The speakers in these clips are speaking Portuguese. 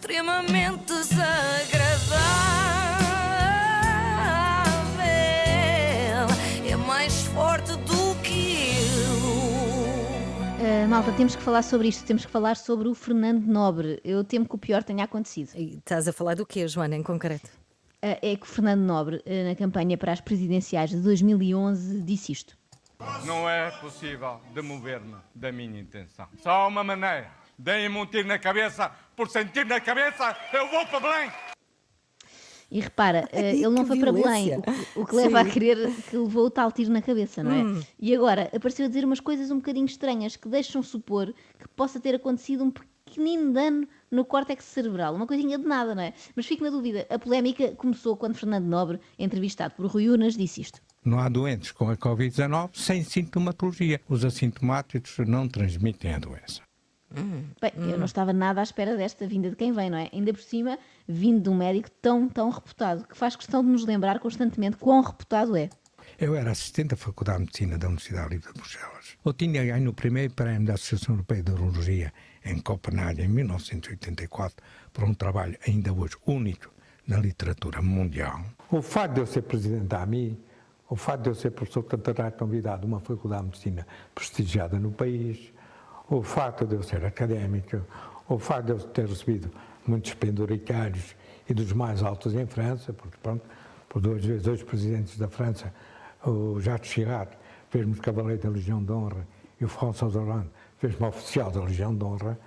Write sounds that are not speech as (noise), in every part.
extremamente desagradável. É mais forte do que eu. Uh, Malta, temos que falar sobre isto, temos que falar sobre o Fernando Nobre. Eu temo que o pior tenha acontecido. E estás a falar do quê, Joana, em concreto? Uh, é que o Fernando Nobre, eh, na campanha para as presidenciais de 2011, disse isto. Não é possível demover-me da minha intenção. Só uma maneira. Deem-me um tiro na cabeça por sentir na cabeça, eu vou para Belém. E repara, Ai, eh, ele não foi violência. para Belém, o, que leva Sim. a crer que levou o tal tiro na cabeça, não é? Hum. E agora, apareceu a dizer umas coisas um bocadinho estranhas que deixam supor que possa ter acontecido um pequenino dano no córtex cerebral. Uma coisinha de nada, não é? Mas fico na dúvida. A polémica começou quando Fernando Nobre, entrevistado por Rui Unas, disse isto. Não há doentes com a Covid-19 sem sintomatologia. Os assintomáticos não transmitem a doença. Hum, Bem, hum. eu não hum. estava nada à espera desta vinda de quem vem, não é? Ainda por cima, vindo de um médico tão, tão reputado, que faz questão de nos lembrar constantemente quão reputado é. Eu era assistente da Faculdade de Medicina da Universidade Livre de Bruxelas. Eu tinha ganho o primeiro prémio da Associação Europeia de Urologia em Copenhague, em 1984, por um trabalho ainda hoje único na literatura mundial. O fato de eu ser presidente da AMI, o fato de eu ser professor catedrático convidado de uma Faculdade de Medicina prestigiada no país, o fato de eu ser acadêmico, o fato de eu ter recebido muitos penduricários e dos mais altos em França, porque pronto, por duas vezes dois presidentes da França, o Jacques Chirac fez-me cavaleiro da Legião de Honra e o François Hollande fez-me oficial da Legião de Honra.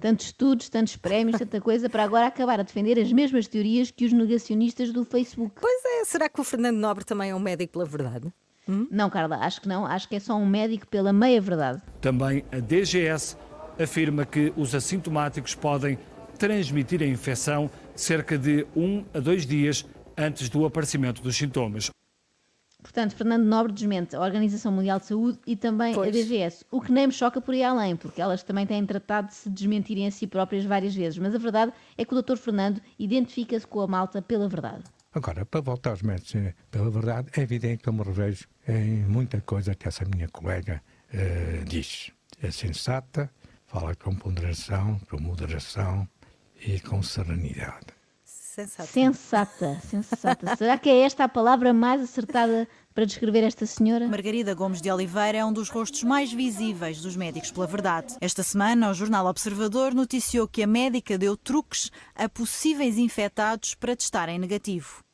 Tantos estudos, tantos prémios, tanta coisa, para agora acabar a defender as mesmas teorias que os negacionistas do Facebook. Pois é, será que o Fernando Nobre também é um médico pela verdade? Hum? Não, Carla, acho que não. Acho que é só um médico pela meia-verdade. Também a DGS afirma que os assintomáticos podem transmitir a infecção cerca de um a dois dias antes do aparecimento dos sintomas. Portanto, Fernando Nobre desmente a Organização Mundial de Saúde e também pois. a DGS, o que nem me choca por ir além, porque elas também têm tratado de se desmentirem a si próprias várias vezes. Mas a verdade é que o Dr. Fernando identifica-se com a malta pela verdade. Agora, para voltar aos métodos eh, pela verdade, é evidente que eu me revejo em muita coisa que essa minha colega uh, diz. É sensata, fala com ponderação, com moderação e com serenidade. Sensata. Sensata, sensata. Será que é esta a palavra mais acertada para descrever esta senhora? Margarida Gomes de Oliveira é um dos rostos mais visíveis dos médicos pela verdade. Esta semana, o jornal Observador noticiou que a médica deu truques a possíveis infectados para testarem negativo.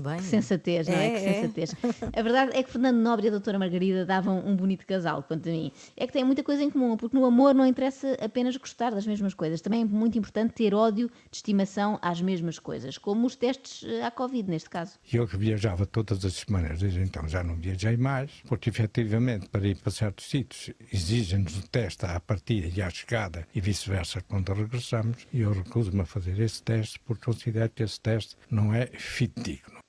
Bem, que sensatez, não é? é? Que é. sensatez. É. A verdade é que Fernando Nobre e a doutora Margarida davam um bonito casal, quanto a mim. É que têm muita coisa em comum, porque no amor não interessa apenas gostar das mesmas coisas. Também é muito importante ter ódio de estimação às mesmas coisas, como os testes eh, à Covid, neste caso. Eu que viajava todas as semanas, desde então já não viajei mais, porque efetivamente para ir para certos sítios exigem-nos o teste à partida e à chegada e vice-versa quando regressamos, e eu recuso-me a fazer esse teste porque considero que esse teste não é fidedigno.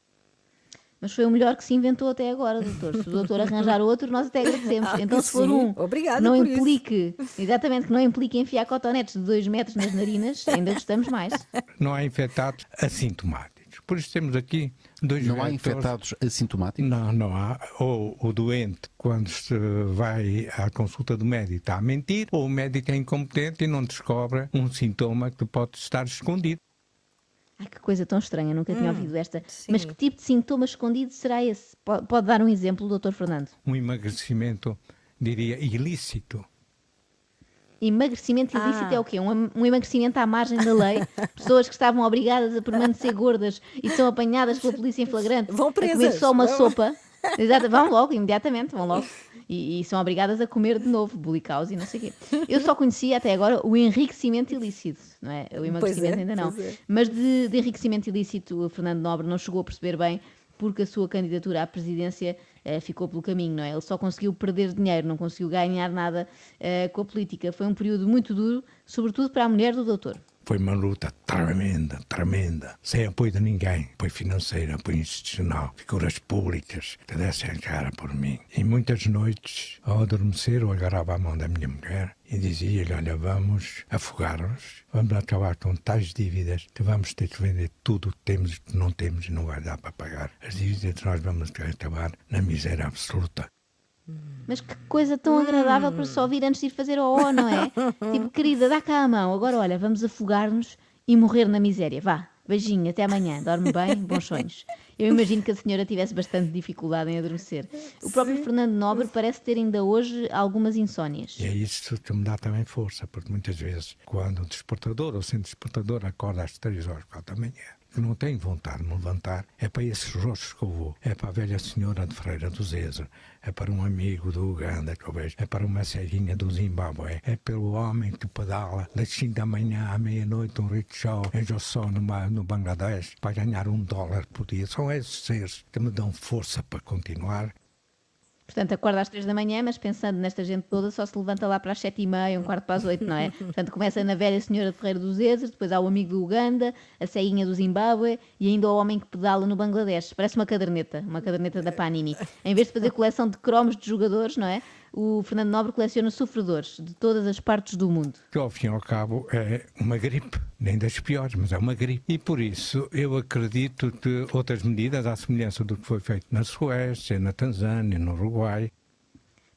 Mas foi o melhor que se inventou até agora, doutor. Se o doutor (laughs) arranjar outro, nós até agradecemos. Ah, então, se for um Obrigada não implique, isso. exatamente, que não implique enfiar cotonetes de 2 metros nas narinas, ainda gostamos mais. Não há infectados assintomáticos. Por isso temos aqui dois Não há infectados assintomáticos? Não, não há. Ou o doente, quando se vai à consulta do médico, está a mentir, ou o médico é incompetente e não descobre um sintoma que pode estar escondido. Ai, que coisa tão estranha, nunca tinha hum, ouvido esta. Sim. Mas que tipo de sintoma escondido será esse? Pode, dar um exemplo, doutor Fernando? Um emagrecimento, diria, ilícito. Emagrecimento ilícito ah. é o quê? Um, um, emagrecimento à margem da lei? (laughs) Pessoas que estavam obrigadas a permanecer gordas e são apanhadas pela polícia em flagrante. Vão presas. A comer só uma sopa. (laughs) Exato, vão logo, imediatamente, vão logo e, e, são obrigadas a comer de novo bulicaus e não sei o quê. Eu só conhecia até agora o enriquecimento ilícito, não é? O emagrecimento é, ainda não. É. Mas de, de, enriquecimento ilícito, Fernando Nobre não chegou a perceber bem porque a sua candidatura à presidência eh, ficou pelo caminho, não é? Ele só conseguiu perder dinheiro, não conseguiu ganhar nada eh, com a política. Foi um período muito duro, sobretudo para a mulher do doutor. Foi uma luta tremenda, tremenda, sem apoio de ninguém. Apoio financeiro, apoio institucional, figuras públicas que dessem a cara por mim. E muitas noites, ao adormecer, eu agarrava a mão da minha mulher e dizia-lhe, olha, vamos afogar-nos, vamos acabar com tais dívidas que vamos ter que vender tudo o que temos e que não temos e não vai dar para pagar. As dívidas nós vamos acabar na miséria absoluta. Mas que coisa tão hum. agradável para só vir antes de ir fazer o O, não é? (laughs) tipo, querida, dá cá a mão. Agora, olha, vamos afogar-nos e morrer na miséria. Vá, beijinho, até amanhã. Dorme bem, (laughs) bons sonhos. Eu imagino que a senhora tivesse bastante dificuldade em adormecer. O próprio Sim. Fernando Nobre parece ter ainda hoje algumas insónias. E é isso que me dá também força, porque muitas vezes, quando o despertador ou sem despertador acorda às três horas, da manhã, que não tenho vontade de me levantar, é para esses rostos que eu vou, é para a velha senhora de Freira do Zezer, é para um amigo do Uganda que eu vejo, é para uma ceguinha do Zimbábue, é pelo homem que pedala das 5 da manhã à meia-noite um rickshaw em Jossó, no Bangladesh, para ganhar um dólar por dia. São esses seres que me dão força para continuar Portanto, acorda às três da manhã, mas pensando nesta gente toda, só se levanta lá para as sete e meia, um quarto para as oito, não é? (laughs) Portanto, começa na velha senhora Ferreira dos Ezes, depois há o amigo do Uganda, a ceinha do Zimbábue e ainda o homem que pedala no Bangladesh. Parece uma caderneta, uma caderneta da Panini. Em vez de fazer coleção de cromos de jogadores, não é? o Fernando Nobre coleciona sofredores de todas as partes do mundo. Que ao fim e ao cabo é uma gripe, nem das piores, mas é uma gripe. E por isso eu acredito que outras medidas, à semelhança do que foi feito na Suécia, na Tanzânia, no Uruguai,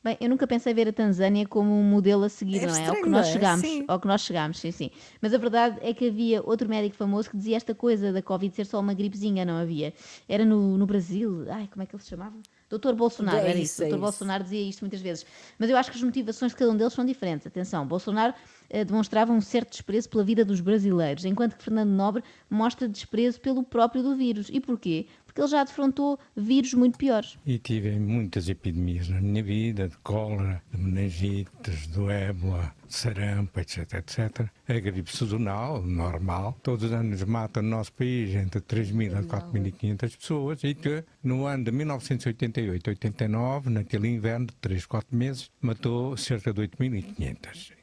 Bem, eu nunca pensei ver a Tanzânia como um modelo a seguir, é não é? Estranho, ao que nós é? chegámos, sim. ao que nós chegámos, sim, sim. Mas a verdade é que havia outro médico famoso que dizia esta coisa da Covid ser só uma gripezinha, não havia? Era no, no Brasil, ai, como é que ele se chamava? Doutor Bolsonaro, é era isso. isso é doutor é Bolsonaro dizia isto muitas vezes. Mas eu acho que as motivações de cada um deles são diferentes. Atenção, Bolsonaro eh, demonstrava um certo desprezo pela vida dos brasileiros, enquanto que Fernando Nobre mostra desprezo pelo próprio do vírus. E porquê? porque ele já defrontou vírus muito piores. E tive muitas epidemias na minha vida, de cólera, de meningites, do ébola, de sarampo, etc, etc. A gripe sazonal, normal, todos os anos mata no nosso país entre 3.000 a 4.500 pessoas e que no ano de 1988, 89, naquele inverno de 3, 4 meses, matou cerca de 8.500.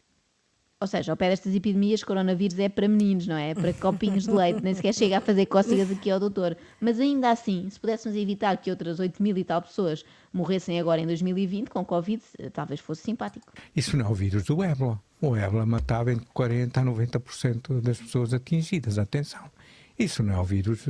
Ou seja, ao pé destas epidemias, coronavírus é para meninos, não é? é? Para copinhos de leite, nem sequer chega a fazer cócegas aqui ao doutor. Mas ainda assim, se pudéssemos evitar que outras 8 mil e tal pessoas morressem agora em 2020 com Covid, eh, talvez fosse simpático. Isso não é o vírus do ébola. O ébola matava entre 40% a 90% das pessoas atingidas, atenção. Isso não é o vírus,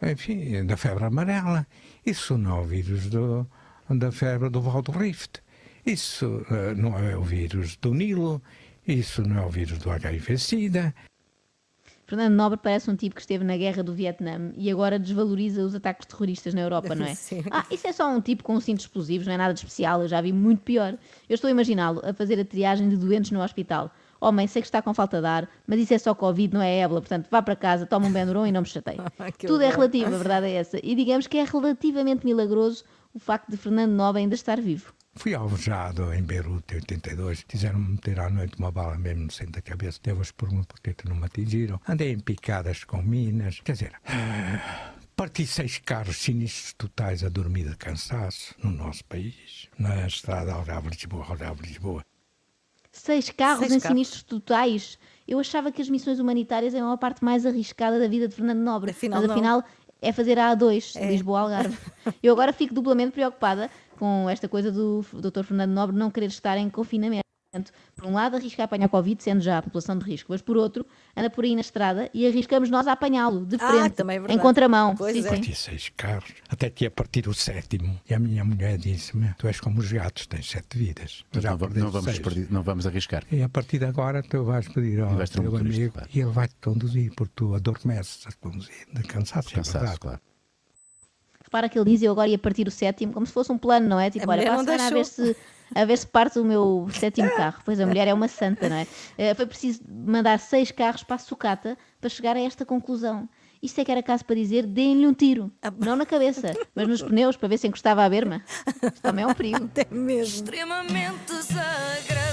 eh, enfim, da febre amarela. Isso não é o vírus do, da febre do Val Rift. Isso eh, não é o vírus do Nilo isso não é o vírus do HIV-Sida. Né? Fernando Nobre parece um tipo que esteve na guerra do Vietnã e agora desvaloriza os ataques terroristas na Europa, não é? (laughs) Sim. Ah, isso é só um tipo com um cinto explosivos, não é nada de especial, eu já vi muito pior. Eu estou a imaginá-lo a fazer a triagem de doentes no hospital. Homem, oh, sei que está com falta de ar, mas isso é só Covid, não é ébola, portanto vá para casa, toma um Benuron e não me chateie. (laughs) Ah, Tudo é relativo, a verdade é essa. E digamos que é relativamente milagroso o facto de Fernando Nobre ainda estar vivo. Fui alvejado em Beirute, em 82. Quiseram-me meter à noite uma bala mesmo no centro da cabeça. Devo-vos por porque porteta não me atingiram. Andei em picadas com minas. Quer dizer... Parti seis carros sinistros totais a dormir de cansaço no nosso país, na estrada Algarve-Lisboa, Algarve-Lisboa. Seis carros seis em carros. sinistros totais? Eu achava que as missões humanitárias eram a parte mais arriscada da vida de Fernando Nobre, afinal, mas afinal não é fazer a A2, é. Lisboa-Algarve. Eu agora fico duplamente preocupada com esta coisa do Dr. Fernando Nobre não querer estar em confinamento. Portanto, por um lado, arrisca a apanhar Covid, sendo já a população de risco, mas por outro, anda por aí na estrada e arriscamos nós a apanhá-lo, de ah, frente, ah, é em contramão. Pois sim, é. 46 carros, até que a partir do sétimo. E a minha mulher disse-me: Tu és como os gatos, tens sete vidas. Então não, não, vamos não vamos arriscar. E a partir de agora, tu vais pedir ao vais teu um amigo claro. e ele vai-te conduzir, porque tu adormeces a conduzir, de cansaço, é cansaço é Claro repara que ele diz eu agora ia partir o sétimo, como se fosse um plano, não é? Tipo, a olha, passa a ver se a ver se parte o meu sétimo carro. Pois a (laughs) mulher é uma santa, não é? Eh, foi preciso mandar seis carros para a sucata para chegar a esta conclusão. Isto é que era caso para dizer, deem-lhe um tiro. Ah, não na cabeça, mas nos pneus, para ver se encostava a berma. Isto também é um perigo. (laughs) Até mesmo. Extremamente sagrado.